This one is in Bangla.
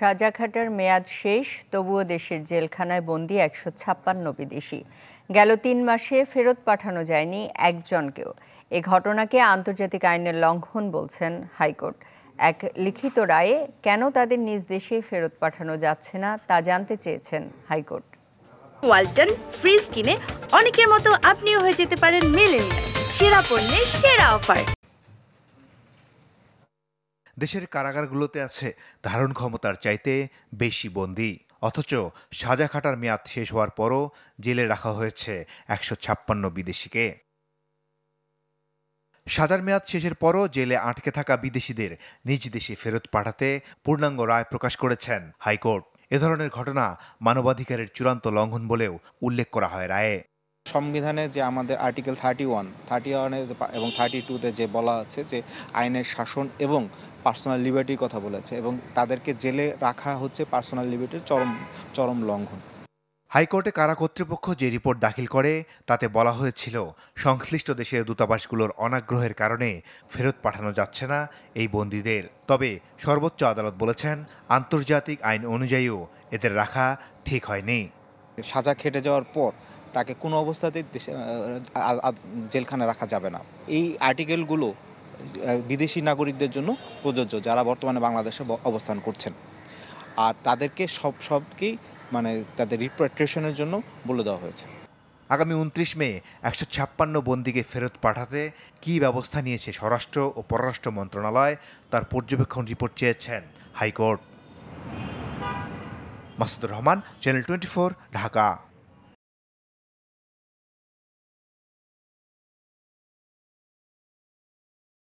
সাজাঘাটার মেয়াদ শেষ তবুও দেশের জেলখানায় বন্দি একশো ছাপ্পান্ন বিদেশি গেল তিন মাসে ফেরত পাঠানো যায়নি একজনকেও এ ঘটনাকে আন্তর্জাতিক আইনের লঙ্ঘন বলছেন হাইকোর্ট এক লিখিত রায়ে কেন তাদের নিজ দেশে ফেরত পাঠানো যাচ্ছে না তা জানতে চেয়েছেন হাইকোর্ট ওয়ালটন ফ্রিজ কিনে অনেকের মতো আপনিও হয়ে যেতে পারেন মিলেনিয়াল সেরা পণ্যের সেরা অফার দেশের কারাগারগুলোতে আছে ধারণ ক্ষমতার চাইতে বেশি বন্দি অথচ সাজা খাটার মেয়াদ শেষ হওয়ার পরও জেলে রাখা হয়েছে একশো ছাপ্পান্ন বিদেশিকে সাজার মেয়াদ শেষের পরও জেলে আটকে থাকা বিদেশিদের নিজ দেশে ফেরত পাঠাতে পূর্ণাঙ্গ রায় প্রকাশ করেছেন হাইকোর্ট এ ধরনের ঘটনা মানবাধিকারের চূড়ান্ত লঙ্ঘন বলেও উল্লেখ করা হয় রায়ে সংবিধানে যে আমাদের আর্টিকেল থার্টি ওয়ান থার্টি ওয়ানে এবং থার্টি টুতে যে বলা আছে যে আইনের শাসন এবং পার্সোনাল লিবার্টির কথা বলেছে এবং তাদেরকে জেলে রাখা হচ্ছে পার্সোনাল লিবার্টির চরম চরম লঙ্ঘন হাইকোর্টে কারা কর্তৃপক্ষ যে রিপোর্ট দাখিল করে তাতে বলা হয়েছিল সংশ্লিষ্ট দেশের দূতাবাসগুলোর অনাগ্রহের কারণে ফেরত পাঠানো যাচ্ছে না এই বন্দীদের তবে সর্বোচ্চ আদালত বলেছেন আন্তর্জাতিক আইন অনুযায়ীও এদের রাখা ঠিক হয়নি সাজা খেটে যাওয়ার পর তাকে কোনো অবস্থাতেই জেলখানা রাখা যাবে না এই আর্টিকেলগুলো বিদেশি নাগরিকদের জন্য প্রযোজ্য যারা বর্তমানে বাংলাদেশে অবস্থান করছেন আর তাদেরকে সব সবকেই মানে তাদের রিপ্রেট্রেশনের জন্য বলে দেওয়া হয়েছে আগামী উনত্রিশ মে একশো ছাপ্পান্ন বন্দিকে ফেরত পাঠাতে কি ব্যবস্থা নিয়েছে স্বরাষ্ট্র ও পররাষ্ট্র মন্ত্রণালয় তার পর্যবেক্ষণ রিপোর্ট চেয়েছেন high court Masudur Rahman channel twenty Dhaka